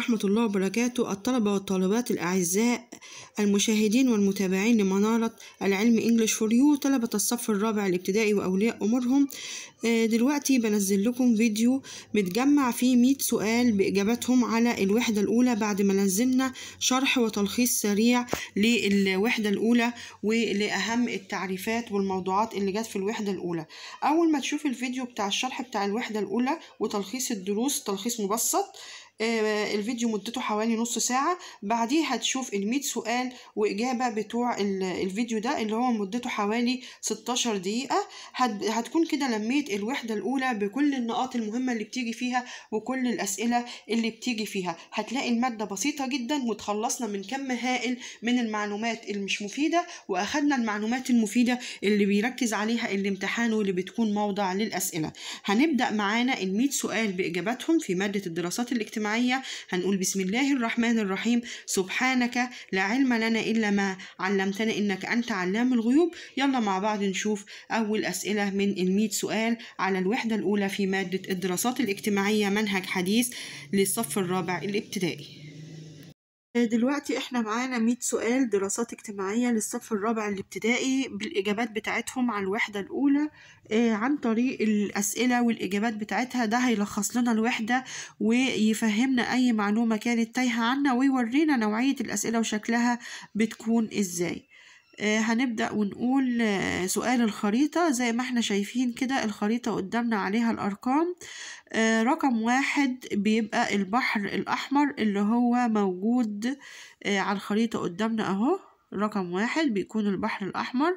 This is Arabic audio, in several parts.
ورحمة الله وبركاته الطلبة والطالبات الأعزاء المشاهدين والمتابعين لمنارة العلم إنجليش فور يو طلبة الصف الرابع الابتدائي وأولياء أمورهم آه، دلوقتي بنزل لكم فيديو متجمع فيه 100 سؤال بإجاباتهم على الوحدة الأولى بعد ما نزلنا شرح وتلخيص سريع للوحدة الأولى ولأهم التعريفات والموضوعات اللي جت في الوحدة الأولى أول ما تشوف الفيديو بتاع الشرح بتاع الوحدة الأولى وتلخيص الدروس تلخيص مبسط آه، الفيديو مدته حوالي نص ساعة بعديه هتشوف المية سؤال وإجابة بتوع الفيديو ده اللي هو مدته حوالي 16 دقيقة هتكون كده لميت الوحدة الأولى بكل النقاط المهمة اللي بتيجي فيها وكل الأسئلة اللي بتيجي فيها هتلاقي المادة بسيطة جدا وتخلصنا من كم هائل من المعلومات المش مفيدة وأخدنا المعلومات المفيدة اللي بيركز عليها الامتحان واللي بتكون موضع للأسئلة هنبدأ معانا المية سؤال بإجاباتهم في مادة الدراسات الاجتماعية معايا هنقول بسم الله الرحمن الرحيم سبحانك لا علم لنا إلا ما علمتنا إنك أنت علام الغيوب يلا مع بعض نشوف أول أسئلة من الميت سؤال على الوحدة الأولى في مادة الدراسات الاجتماعية منهج حديث للصف الرابع الابتدائي آه، دلوقتي احنا معانا 100 سؤال دراسات اجتماعية للصف الرابع الابتدائي بالإجابات بتاعتهم على الوحدة الأولى آه، عن طريق الأسئلة والإجابات بتاعتها ده هيلخص لنا الوحدة ويفهمنا أي معلومة كانت تايهة عنا ويورينا نوعية الأسئلة وشكلها بتكون إزاي آه، هنبدأ ونقول آه، سؤال الخريطة زي ما احنا شايفين كده الخريطة قدامنا عليها الأرقام آه، رقم واحد بيبقى البحر الأحمر اللي هو موجود على الخريطة قدامنا أهو رقم واحد بيكون البحر الأحمر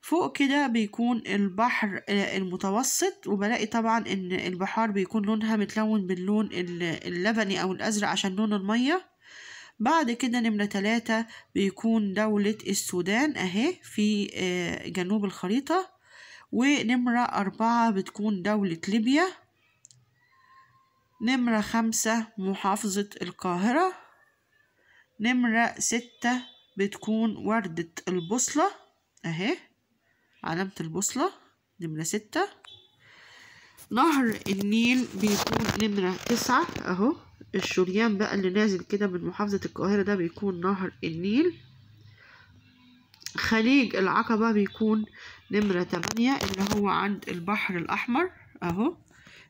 فوق كده بيكون البحر المتوسط وبلاقي طبعا ان البحار بيكون لونها متلون باللون اللبني او الازرق عشان لون الميه بعد كده نمرة تلاتة بيكون دولة السودان أهي في آه، جنوب الخريطة ونمرة أربعة بتكون دولة ليبيا نمرة خمسة محافظة القاهرة نمرة ستة بتكون وردة البوصلة أهي علامة البوصلة نمرة ستة نهر النيل بيكون نمرة تسعة أهو الشريان بقى اللي نازل كده من محافظة القاهرة ده بيكون نهر النيل خليج العقبة بيكون نمرة تمانية اللي هو عند البحر الأحمر أهو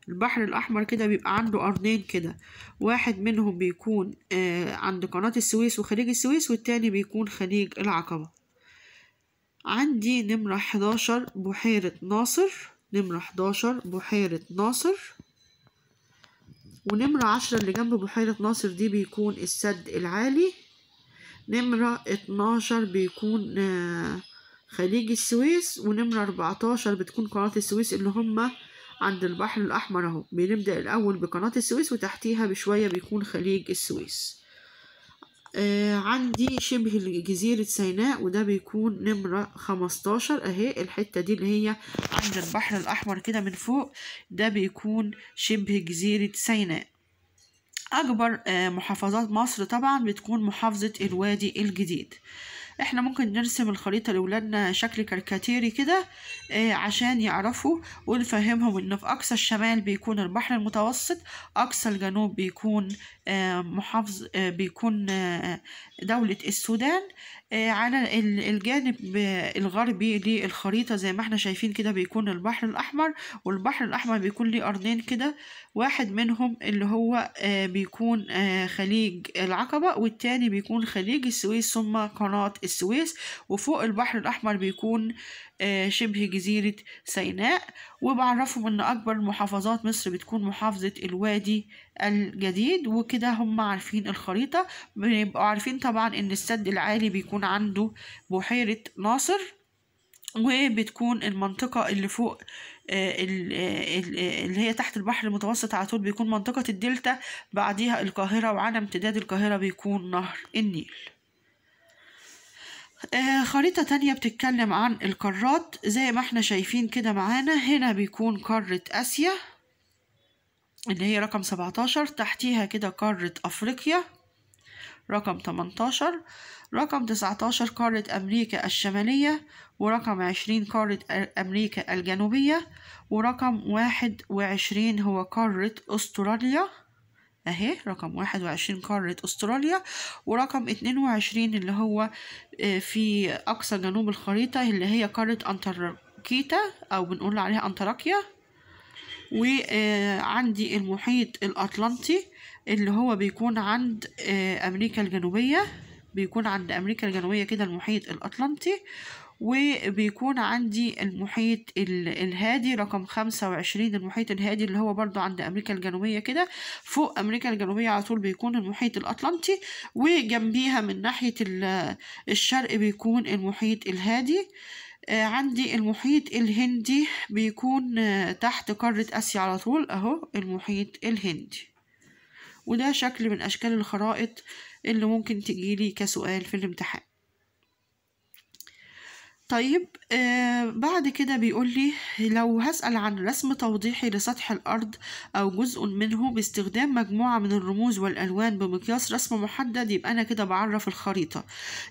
البحر الأحمر كده بيبقى عنده قرنين كده واحد منهم بيكون آه عند قناة السويس وخليج السويس والتاني بيكون خليج العقبة عندي نمرة حداشر بحيرة ناصر نمرة حداشر بحيرة ناصر ونمرة عشرة اللي جنب بحيرة ناصر دي بيكون السد العالي نمرة اتناشر بيكون آه، خليج السويس ونمرة أربعتاشر بتكون قناة السويس اللي هما عند البحر الأحمر أهو بنبدأ الأول بقناة السويس وتحتيها بشوية بيكون خليج السويس آه عندي شبه جزيرة سيناء وده بيكون نمرة خمستاشر اهي الحتة دي اللي هي عند البحر الأحمر كده من فوق ده بيكون شبه جزيرة سيناء أكبر آه محافظات مصر طبعا بتكون محافظة الوادي الجديد احنا ممكن نرسم الخريطة لأولادنا شكل كاريكاتيري كده آه، عشان يعرفوا ونفهمهم إن في أقصى الشمال بيكون البحر المتوسط أقصى الجنوب بيكون آه، محافظ آه، بيكون دولة السودان على الجانب الغربي للخريطة زي ما احنا شايفين كده بيكون البحر الأحمر والبحر الأحمر بيكون ليه أرضين كده واحد منهم اللي هو بيكون خليج العقبة والتاني بيكون خليج السويس ثم قناة السويس وفوق البحر الأحمر بيكون آه، شبه جزيرة سيناء وبعرفهم إن أكبر محافظات مصر بتكون محافظة الوادي الجديد وكده هم عارفين الخريطة بيبقوا عارفين طبعا إن السد العالي بيكون عنده بحيرة ناصر وبتكون المنطقة اللي فوق آه، آه، اللي هي تحت البحر المتوسط على طول بيكون منطقة الدلتا بعديها القاهرة وعلى امتداد القاهرة بيكون نهر النيل آه، خريطة تانية بتتكلم عن القارات زي ما احنا شايفين كده معانا هنا بيكون قارة آسيا اللي هي رقم 17 تحتيها كده قارة أفريقيا رقم 18 رقم 19 قارة أمريكا الشمالية ورقم 20 قارة أمريكا الجنوبية ورقم 21 هو قارة أستراليا أهي رقم واحد وعشرين قارة أستراليا ورقم اتنين وعشرين اللي هو آه، في أقصى جنوب الخريطة اللي هي قارة انتركيتا أو بنقول عليها أنتاركيا وعندي آه، المحيط الأطلنطي اللي هو بيكون عند آه، أمريكا الجنوبية بيكون عند أمريكا الجنوبية كده المحيط الأطلنطي وبيكون عندي المحيط الهادي رقم خمسة وعشرين المحيط الهادي اللي هو برضو عند أمريكا الجنوبية كده فوق أمريكا الجنوبية على طول بيكون المحيط الأطلنطي وجنبيها من ناحية الشرق بيكون المحيط الهادي آه، عندي المحيط الهندي بيكون آه، تحت قارة آسيا على طول أهو المحيط الهندي وده شكل من أشكال الخرائط اللي ممكن تجيلي كسؤال في الامتحان طيب آه بعد كده بيقول لي لو هسأل عن رسم توضيحي لسطح الأرض أو جزء منه باستخدام مجموعة من الرموز والألوان بمقياس رسم محدد يبقى أنا كده بعرف الخريطة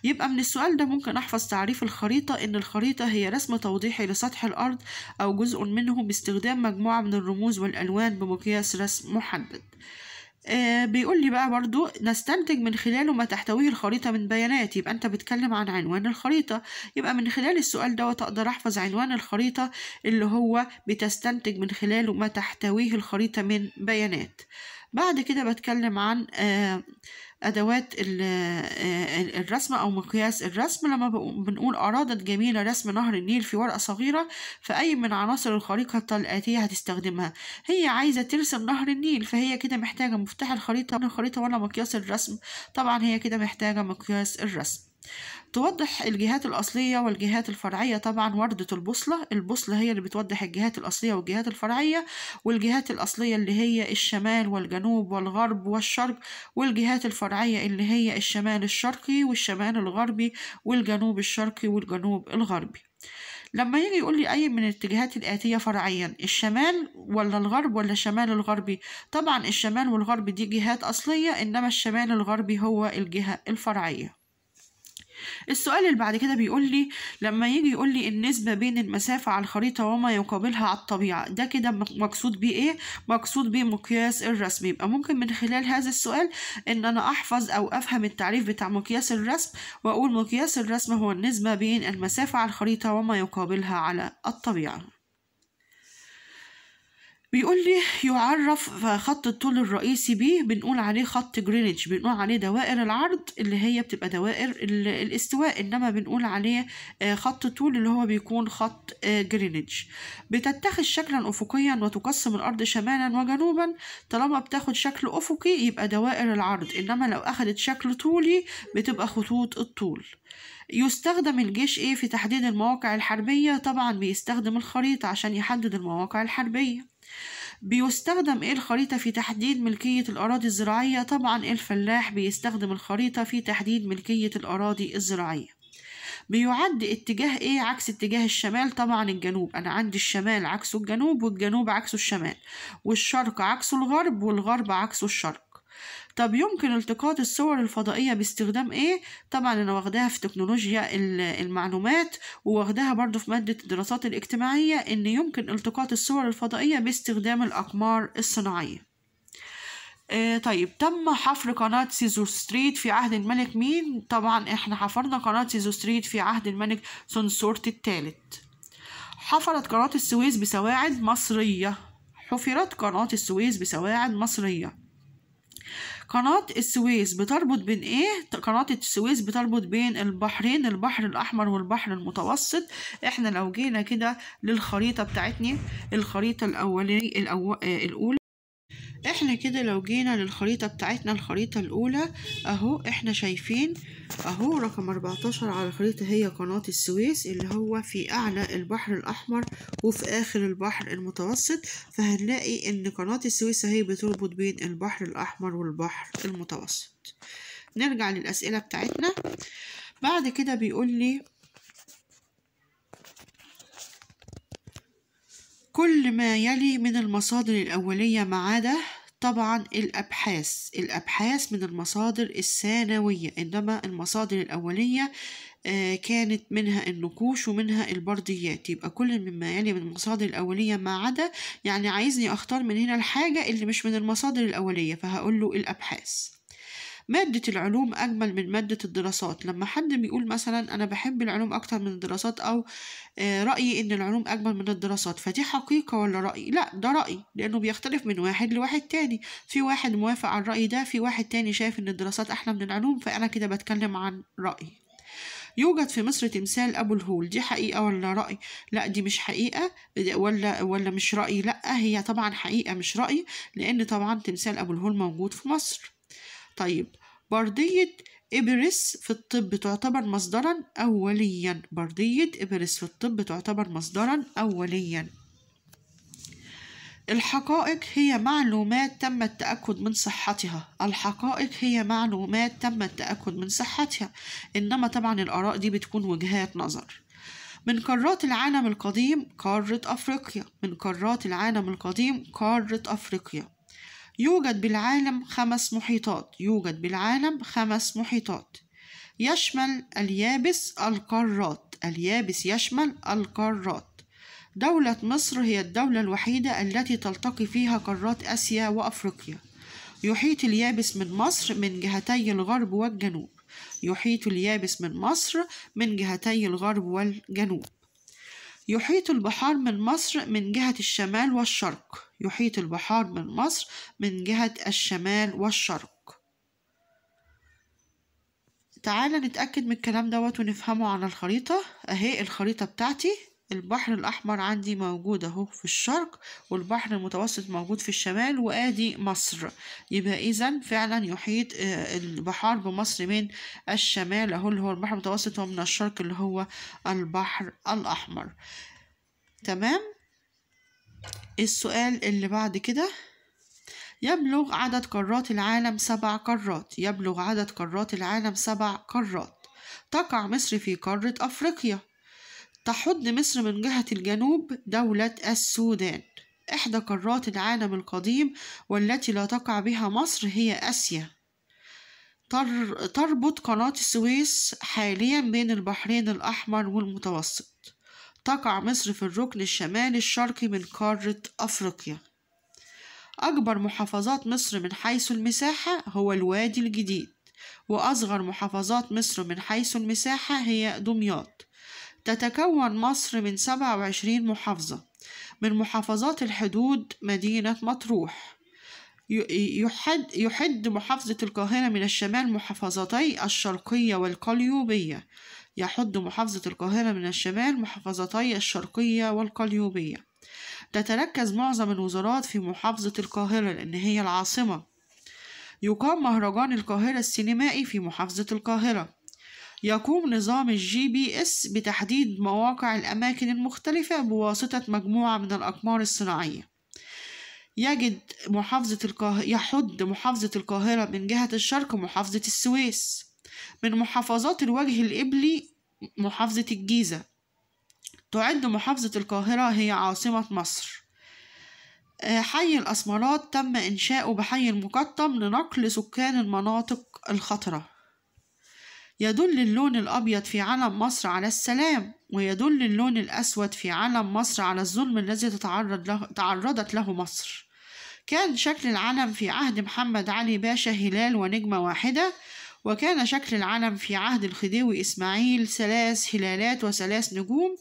يبقى من السؤال ده ممكن أحفظ تعريف الخريطة إن الخريطة هي رسم توضيحي لسطح الأرض أو جزء منه باستخدام مجموعة من الرموز والألوان بمقياس رسم محدد آه، بيقول لي بقى برضو نستنتج من خلاله ما تحتويه الخريطة من بيانات يبقى أنت بتكلم عن عنوان الخريطة يبقى من خلال السؤال دوت أقدر أحفظ عنوان الخريطة اللي هو بتستنتج من خلاله ما تحتويه الخريطة من بيانات بعد كده بتكلم عن آه أدوات آه، الرسم أو مقياس الرسم لما بنقول أرادت جميلة رسم نهر النيل في ورقة صغيرة فأي من عناصر الخريطة الآتية هتستخدمها هي عايزة ترسم نهر النيل فهي كده محتاجة مفتاح الخريطة الخريطة ولا مقياس الرسم طبعا هي كده محتاجة مقياس الرسم توضح الجهات الأصلية والجهات الفرعية طبعا وردة البوصلة البوصلة هي اللي بتوضح الجهات الأصلية والجهات الفرعية والجهات الأصلية اللي هي الشمال والجنوب والغرب والشرق والجهات الفرعية اللي هي الشمال الشرقي والشمال الغربي والجنوب الشرقي والجنوب الغربي لما يجي يقول لي أي من الاتجاهات الآتية فرعيا الشمال ولا الغرب ولا الشمال الغربي طبعا الشمال والغرب دي جهات أصلية إنما الشمال الغربي هو الجهة الفرعية السؤال اللي بعد كده بيقول لي لما يجي يقول لي النسبة بين المسافة على الخريطة وما يقابلها على الطبيعة ده كده مقصود بيه ايه؟ مقصود بيه مقياس الرسم يبقى ممكن من خلال هذا السؤال ان انا احفظ او افهم التعريف بتاع مقياس الرسم واقول مقياس الرسم هو النسبة بين المسافة على الخريطة وما يقابلها على الطبيعة بيقول لي يعرف خط الطول الرئيسي بيه بنقول عليه خط جرينتش بنقول عليه دوائر العرض اللي هي بتبقى دوائر الاستواء انما بنقول عليه آه، خط طول اللي هو بيكون خط جرينتش آه، بتتخذ شكلا افقيا وتقسم الارض شمالا وجنوبا طالما بتاخد شكل افقي يبقى دوائر العرض انما لو اخدت شكل طولي بتبقى خطوط الطول يستخدم الجيش ايه في تحديد المواقع الحربية طبعا بيستخدم الخريطة عشان يحدد المواقع الحربية بيستخدم ايه الخريطة في تحديد ملكية الأراضي الزراعية طبعا إيه الفلاح بيستخدم الخريطة في تحديد ملكية الأراضي الزراعية بيعد اتجاه ايه عكس اتجاه الشمال طبعا الجنوب انا عندي الشمال عكسه الجنوب والجنوب عكسه الشمال والشرق عكسه الغرب والغرب عكسه الشرق طب يمكن التقاط الصور الفضائية باستخدام ايه؟ طبعا انا واخداها في تكنولوجيا المعلومات وواخداها برضو في مادة الدراسات الاجتماعية ان يمكن التقاط الصور الفضائية باستخدام الاقمار الصناعية آه، طيب تم حفر قناة سيزو ستريت في عهد الملك مين؟ طبعا احنا حفرنا قناة سيزو ستريت في عهد الملك سنسورت الثالث حفرت قناة السويس بسواعد مصرية حفرت قناة السويس بسواعد مصرية قناة السويس بتربط بين ايه قناة السويس بتربط بين البحرين البحر الاحمر والبحر المتوسط احنا لو جينا كده للخريطة بتاعتنا الخريطة الاولانية الأول... آه، الاولى احنا كده لو جينا للخريطة بتاعتنا الخريطة الاولى اهو احنا شايفين اهو رقم 14 على الخريطة هي قناة السويس اللي هو في اعلى البحر الاحمر وفي اخر البحر المتوسط فهنلاقي ان قناة السويس هي بتربط بين البحر الاحمر والبحر المتوسط نرجع للاسئلة بتاعتنا بعد كده بيقول لي كل ما يلي من المصادر الأولية ما عدا طبعا الأبحاث الأبحاث من المصادر الثانوية إنما المصادر الأولية آه، كانت منها النقوش ومنها البرديات يبقى كل مما يلي من المصادر الأولية ما عدا يعني عايزني أختار من هنا الحاجة اللي مش من المصادر الأولية فهقول له الأبحاث مادة العلوم أجمل من مادة الدراسات لما حد بيقول مثلا أنا بحب العلوم أكتر من الدراسات أو آه، رأيي إن العلوم أجمل من الدراسات فدي حقيقة ولا رأي؟ لا ده رأي لأنه بيختلف من واحد لواحد تاني في واحد موافق على الرأي ده في واحد تاني شايف إن الدراسات أحلى من العلوم فأنا كده بتكلم عن رأي يوجد في مصر تمثال أبو الهول دي حقيقة ولا رأي لا دي مش حقيقة ولا ولا مش رأي لا هي طبعا حقيقة مش رأي لأن طبعا تمثال أبو الهول موجود في مصر طيب بردية إبرس في الطب تعتبر مصدرا أوليا بردية إبرس في الطب تعتبر مصدرا أوليا الحقائق هي معلومات تم التأكد من صحتها الحقائق هي معلومات تم التأكد من صحتها إنما طبعا الآراء دي بتكون وجهات نظر من قارات العالم القديم قارة أفريقيا من قارات العالم القديم قارة أفريقيا يوجد بالعالم خمس محيطات يوجد بالعالم خمس محيطات يشمل اليابس القارات اليابس يشمل القارات دولة مصر هي الدولة الوحيدة التي تلتقي فيها قارات آسيا وأفريقيا يحيط اليابس من مصر من جهتي الغرب والجنوب يحيط اليابس من مصر من جهتي الغرب والجنوب يحيط البحار من مصر من جهة الشمال والشرق يحيط البحار من مصر من جهة الشمال والشرق تعالى نتأكد من الكلام دوت ونفهمه على الخريطة أهي الخريطة بتاعتي البحر الأحمر عندي موجود أهو في الشرق والبحر المتوسط موجود في الشمال وآدي مصر يبقى إذا فعلا يحيط آه، البحار بمصر من الشمال أهو اللي هو البحر المتوسط ومن الشرق اللي هو البحر الأحمر تمام السؤال اللي بعد كده يبلغ عدد قارات العالم سبع قارات يبلغ عدد قارات العالم سبع قارات تقع مصر في قارة أفريقيا تحد مصر من جهة الجنوب دولة السودان إحدى قارات العالم القديم والتي لا تقع بها مصر هي آسيا تربط قناة السويس حاليا بين البحرين الأحمر والمتوسط تقع مصر في الركن الشمالي الشرقي من قارة أفريقيا أكبر محافظات مصر من حيث المساحة هو الوادي الجديد وأصغر محافظات مصر من حيث المساحة هي دمياط تتكون مصر من 27 محافظة من محافظات الحدود مدينة مطروح يحد, يحد محافظة القاهرة من الشمال محافظتي الشرقية والقليوبية يحد محافظة القاهرة من الشمال محافظتي الشرقية والقليوبية تتركز معظم الوزارات في محافظة القاهرة لأن هي العاصمة يقام مهرجان القاهرة السينمائي في محافظة القاهرة يقوم نظام الجي بي اس بتحديد مواقع الأماكن المختلفة بواسطة مجموعة من الأقمار الصناعية يجد محافظة القاهرة يحد محافظة القاهرة من جهة الشرق محافظة السويس من محافظات الوجه الإبلي محافظة الجيزة تعد محافظة القاهرة هي عاصمة مصر آه، حي الأسمرات تم إنشاؤه بحي المقطم لنقل سكان المناطق الخطرة يدل اللون الأبيض في علم مصر على السلام ويدل اللون الأسود في علم مصر على الظلم الذي تتعرض له تعرضت له مصر كان شكل العلم في عهد محمد علي باشا هلال ونجمة واحدة وكان شكل العلم في عهد الخديوي إسماعيل ثلاث هلالات وثلاث نجوم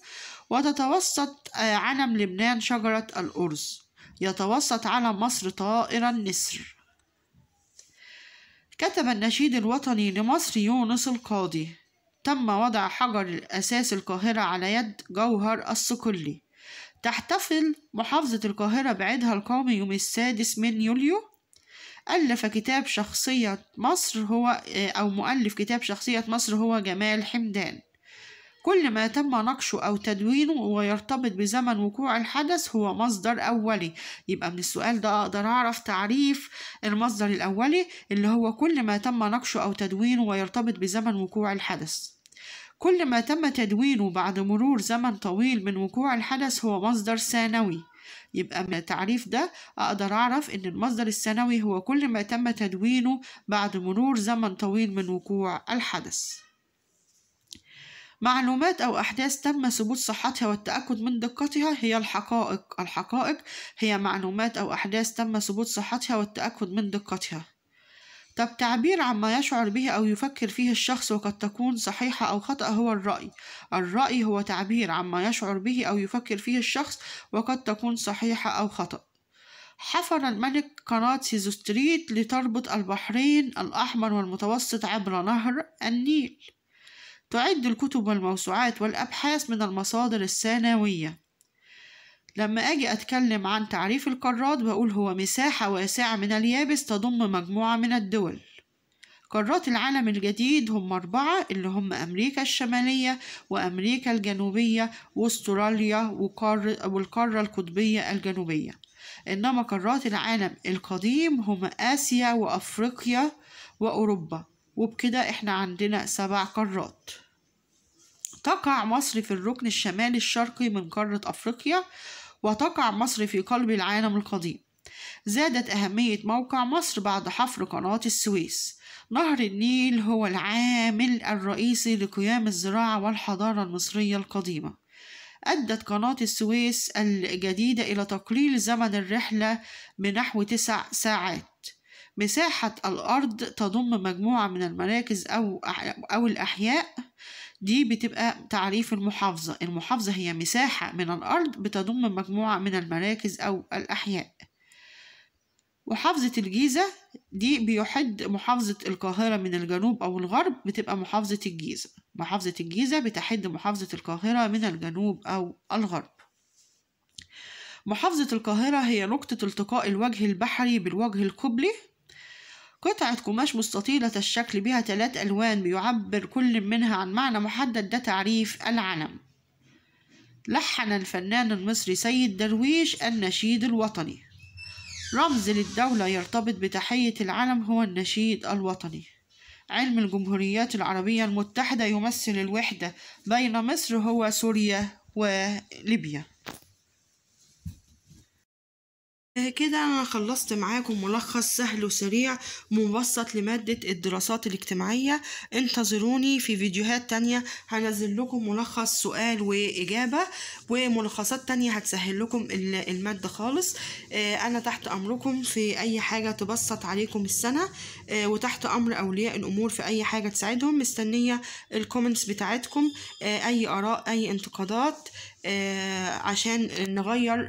وتتوسط آه، علم لبنان شجرة الأرز يتوسط علم مصر طائرا نسر كتب النشيد الوطني لمصر يونس القاضي تم وضع حجر الأساس القاهرة على يد جوهر الصقلي تحتفل محافظة القاهرة بعيدها القومي يوم السادس من يوليو ألف كتاب شخصية مصر هو أو مؤلف كتاب شخصية مصر هو جمال حمدان كل ما تم نقشه أو تدوينه ويرتبط بزمن وقوع الحدث هو مصدر أولي يبقى من السؤال ده أقدر أعرف تعريف المصدر الأولي اللي هو كل ما تم نقشه أو تدوينه ويرتبط بزمن وقوع الحدث كل ما تم تدوينه بعد مرور زمن طويل من وقوع الحدث هو مصدر ثانوي يبقى من التعريف ده أقدر أعرف إن المصدر الثانوي هو كل ما تم تدوينه بعد مرور زمن طويل من وقوع الحدث معلومات أو أحداث تم ثبوت صحتها والتأكد من دقتها هي الحقائق الحقائق هي معلومات أو أحداث تم ثبوت صحتها والتأكد من دقتها طب تعبير عما يشعر به أو يفكر فيه الشخص وقد تكون صحيحة أو خطأ هو الرأي الرأي هو تعبير عما يشعر به أو يفكر فيه الشخص وقد تكون صحيحة أو خطأ حفر الملك قناة سيزوستريت لتربط البحرين الأحمر والمتوسط عبر نهر النيل تعد الكتب والموسوعات والأبحاث من المصادر الثانوية لما أجي أتكلم عن تعريف القارات بقول هو مساحة واسعة من اليابس تضم مجموعة من الدول قارات العالم الجديد هم أربعة اللي هم أمريكا الشمالية وأمريكا الجنوبية وأستراليا وقار... والقارة القطبية الجنوبية إنما قارات العالم القديم هم آسيا وأفريقيا وأوروبا وبكده احنا عندنا سبع قارات تقع مصر في الركن الشمالي الشرقي من قارة أفريقيا وتقع مصر في قلب العالم القديم زادت أهمية موقع مصر بعد حفر قناة السويس نهر النيل هو العامل الرئيسي لقيام الزراعة والحضارة المصرية القديمة أدت قناة السويس الجديدة إلى تقليل زمن الرحلة بنحو تسع ساعات مساحة الأرض تضم مجموعة من المراكز أو أو الأحياء دي بتبقى تعريف المحافظة المحافظة هي مساحة من الأرض بتضم مجموعة من المراكز أو الأحياء محافظة الجيزة دي بيحد محافظة القاهرة من الجنوب أو الغرب بتبقى محافظة الجيزة محافظة الجيزة بتحد محافظة القاهرة من الجنوب أو الغرب محافظة القاهرة هي نقطة التقاء الوجه البحري بالوجه القبلي قطعة قماش مستطيلة الشكل بها ثلاث ألوان بيعبر كل منها عن معنى محدد ده تعريف العلم لحن الفنان المصري سيد درويش النشيد الوطني رمز للدولة يرتبط بتحية العلم هو النشيد الوطني علم الجمهوريات العربية المتحدة يمثل الوحدة بين مصر هو سوريا وليبيا كده أنا خلصت معاكم ملخص سهل وسريع مبسط لمادة الدراسات الاجتماعية انتظروني في فيديوهات تانية هنزل لكم ملخص سؤال وإجابة وملخصات تانية هتسهل لكم المادة خالص آه، أنا تحت أمركم في أي حاجة تبسط عليكم السنة آه، وتحت أمر أولياء الأمور في أي حاجة تساعدهم مستنية الكومنتس بتاعتكم آه، أي آراء أي انتقادات آه، عشان نغير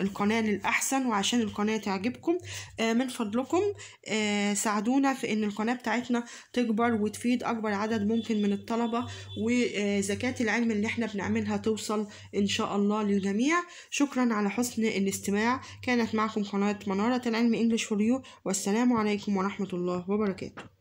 القناة للأحسن وعشان القناة تعجبكم آه، من فضلكم آه، ساعدونا في إن القناة بتاعتنا تكبر وتفيد أكبر عدد ممكن من الطلبة وزكاة العلم اللي احنا بنعملها توصل إن شاء الله للجميع شكرا على حسن الاستماع كانت معكم قناة منارة العلم إنجلش فور يو والسلام عليكم ورحمة الله وبركاته